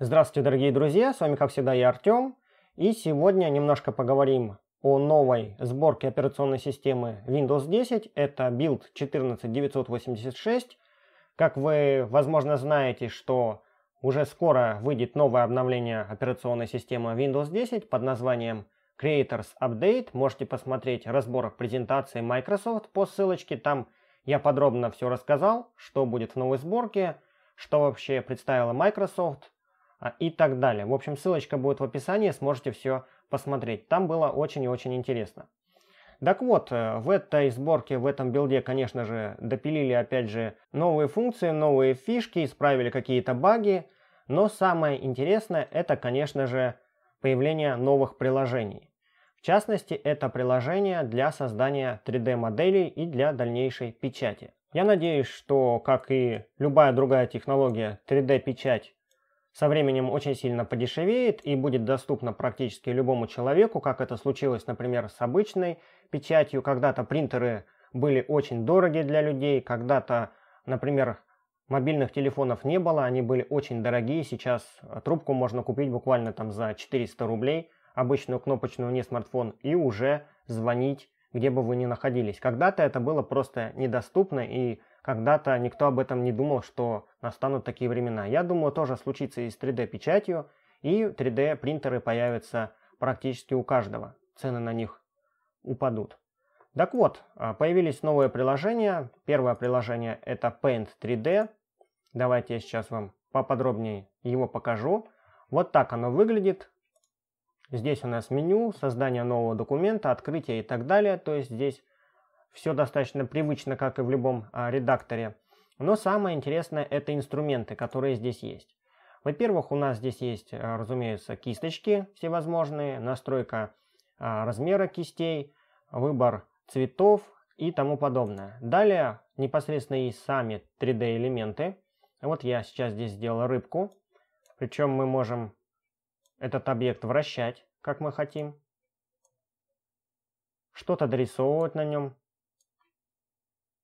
Здравствуйте, дорогие друзья, с вами как всегда я Артем. И сегодня немножко поговорим о новой сборке операционной системы Windows 10. Это build 14986. Как вы, возможно, знаете, что уже скоро выйдет новое обновление операционной системы Windows 10 под названием Creators Update. Можете посмотреть разбор презентации Microsoft по ссылочке. Там я подробно все рассказал, что будет в новой сборке, что вообще представила Microsoft, а, и так далее. В общем, ссылочка будет в описании, сможете все посмотреть. Там было очень и очень интересно. Так вот, э, в этой сборке, в этом билде, конечно же, допилили опять же новые функции, новые фишки, исправили какие-то баги. Но самое интересное это, конечно же, появление новых приложений. В частности, это приложение для создания 3D-моделей и для дальнейшей печати. Я надеюсь, что, как и любая другая технология, 3D-печать со временем очень сильно подешевеет и будет доступна практически любому человеку, как это случилось, например, с обычной печатью. Когда-то принтеры были очень дороги для людей, когда-то, например, мобильных телефонов не было, они были очень дорогие, сейчас э, трубку можно купить буквально там за 400 рублей, обычную кнопочную, не смартфон, и уже звонить где бы вы ни находились. Когда-то это было просто недоступно, и когда-то никто об этом не думал, что настанут такие времена. Я думаю, тоже случится и с 3D-печатью, и 3D-принтеры появятся практически у каждого. Цены на них упадут. Так вот, а, появились новые приложения. Первое приложение это Paint 3D. Давайте я сейчас вам поподробнее его покажу. Вот так оно выглядит. Здесь у нас меню, создание нового документа, открытие и так далее. То есть здесь все достаточно привычно, как и в любом а, редакторе. Но самое интересное это инструменты, которые здесь есть. Во-первых, у нас здесь есть, а, разумеется, кисточки всевозможные, настройка а, размера кистей, выбор цветов и тому подобное. Далее непосредственно и сами 3D элементы. Вот я сейчас здесь сделал рыбку. Причем мы можем этот объект вращать, как мы хотим, что-то дорисовывать на нем,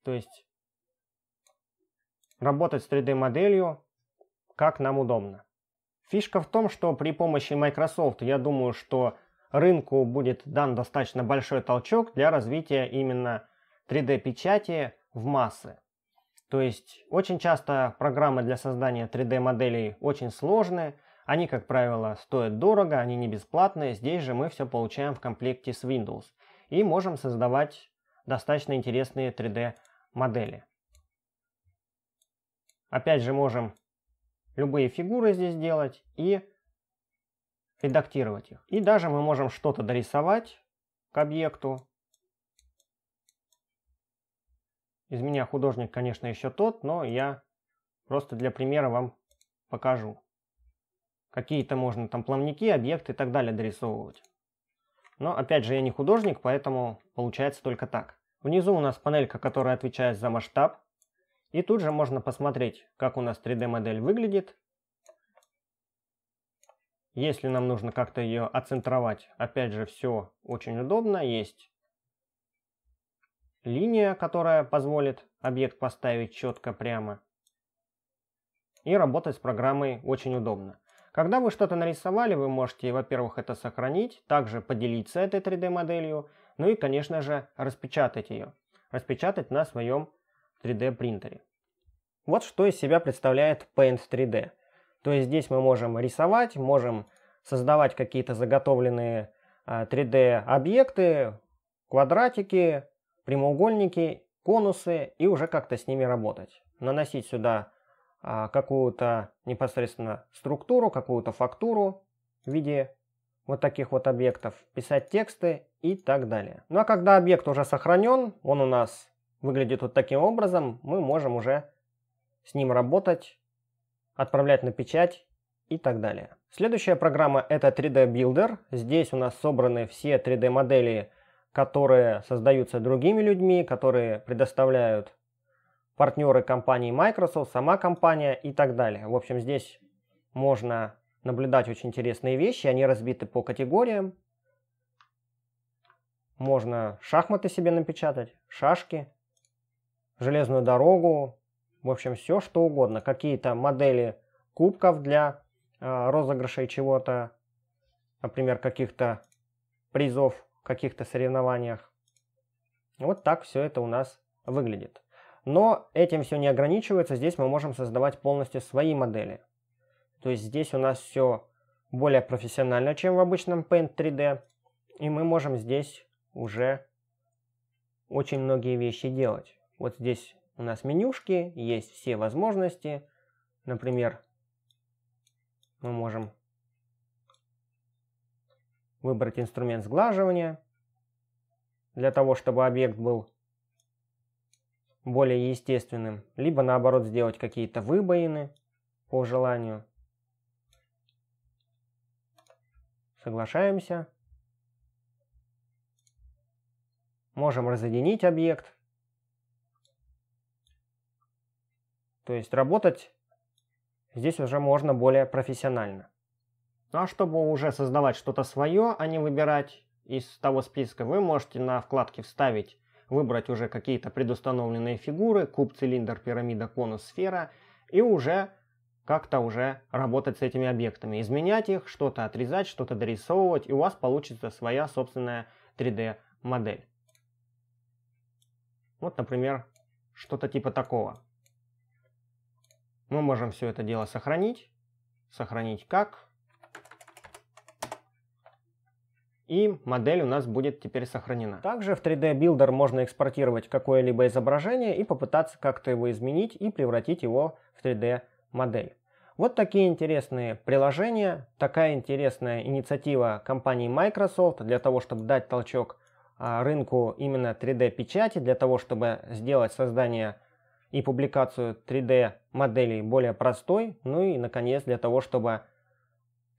то есть работать с 3D-моделью, как нам удобно. Фишка в том, что при помощи Microsoft, я думаю, что рынку будет дан достаточно большой толчок для развития именно 3D-печати в массы. То есть очень часто программы для создания 3D-моделей очень сложные, они, как правило, стоят дорого, они не бесплатные, здесь же мы все получаем в комплекте с Windows и можем создавать достаточно интересные 3D модели. Опять же можем любые фигуры здесь делать и редактировать их. И даже мы можем что-то дорисовать к объекту. Из меня художник, конечно, еще тот, но я просто для примера вам покажу. Какие-то можно там плавники, объекты и так далее дорисовывать. Но опять же я не художник, поэтому получается только так. Внизу у нас панелька, которая отвечает за масштаб. И тут же можно посмотреть, как у нас 3D модель выглядит. Если нам нужно как-то ее оцентровать, опять же все очень удобно. Есть линия, которая позволит объект поставить четко прямо. И работать с программой очень удобно. Когда вы что-то нарисовали, вы можете, во-первых, это сохранить, также поделиться этой 3D-моделью, ну и, конечно же, распечатать ее. Распечатать на своем 3D-принтере. Вот что из себя представляет Paint 3D. То есть здесь мы можем рисовать, можем создавать какие-то заготовленные 3D-объекты, а, квадратики, прямоугольники, конусы и уже как-то с ними работать. Наносить сюда а, какую-то непосредственно структуру, какую-то фактуру в виде вот таких вот объектов, писать тексты и так далее. Ну а когда объект уже сохранен, он у нас выглядит вот таким образом, мы можем уже с ним работать, отправлять на печать и так далее. Следующая программа это 3D Builder. Здесь у нас собраны все 3D модели, которые создаются другими людьми, которые предоставляют партнеры компании Microsoft, сама компания и так далее. В общем, здесь можно наблюдать очень интересные вещи. Они разбиты по категориям. Можно шахматы себе напечатать, шашки, железную дорогу. В общем, все что угодно. Какие-то модели кубков для э, розыгрышей чего-то. Например, каких-то призов в каких-то соревнованиях. Вот так все это у нас выглядит. Но этим все не ограничивается, здесь мы можем создавать полностью свои модели. То есть здесь у нас все более профессионально, чем в обычном Paint 3D. И мы можем здесь уже очень многие вещи делать. Вот здесь у нас менюшки, есть все возможности. Например, мы можем выбрать инструмент сглаживания для того, чтобы объект был более естественным, либо наоборот сделать какие-то выбоины по желанию. Соглашаемся. Можем разъединить объект. То есть работать здесь уже можно более профессионально. Ну а чтобы уже создавать что-то свое, а не выбирать из того списка, вы можете на вкладке «Вставить» выбрать уже какие-то предустановленные фигуры, куб, цилиндр, пирамида, конус, сфера, и уже как-то уже работать с этими объектами, изменять их, что-то отрезать, что-то дорисовывать, и у вас получится своя собственная 3D модель. Вот, например, что-то типа такого. Мы можем все это дело сохранить. Сохранить как? и модель у нас будет теперь сохранена. Также в 3D Builder можно экспортировать какое-либо изображение и попытаться как-то его изменить и превратить его в 3D модель. Вот такие интересные приложения, такая интересная инициатива компании Microsoft для того, чтобы дать толчок а, рынку именно 3D печати, для того, чтобы сделать создание и публикацию 3D моделей более простой, ну и наконец для того, чтобы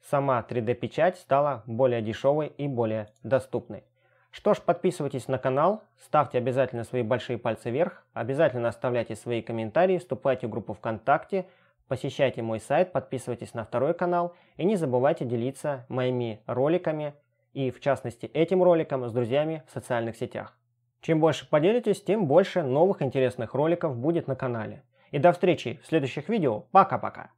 сама 3D-печать стала более дешевой и более доступной. Что ж, подписывайтесь на канал, ставьте обязательно свои большие пальцы вверх, обязательно оставляйте свои комментарии, вступайте в группу ВКонтакте, посещайте мой сайт, подписывайтесь на второй канал и не забывайте делиться моими роликами и в частности этим роликом с друзьями в социальных сетях. Чем больше поделитесь, тем больше новых интересных роликов будет на канале. И до встречи в следующих видео. Пока-пока!